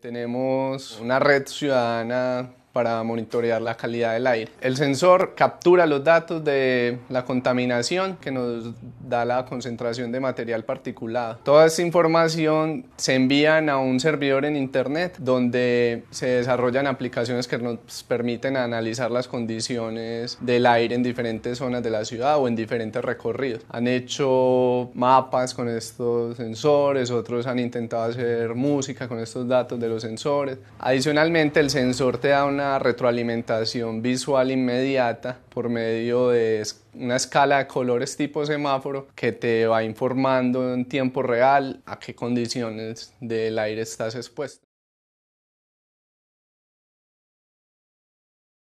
Tenemos una red ciudadana para monitorear la calidad del aire. El sensor captura los datos de la contaminación que nos da la concentración de material particulado. Toda esta información se envía a un servidor en internet donde se desarrollan aplicaciones que nos permiten analizar las condiciones del aire en diferentes zonas de la ciudad o en diferentes recorridos. Han hecho mapas con estos sensores, otros han intentado hacer música con estos datos de los sensores. Adicionalmente el sensor te da una una retroalimentación visual inmediata por medio de una escala de colores tipo semáforo que te va informando en tiempo real a qué condiciones del aire estás expuesto.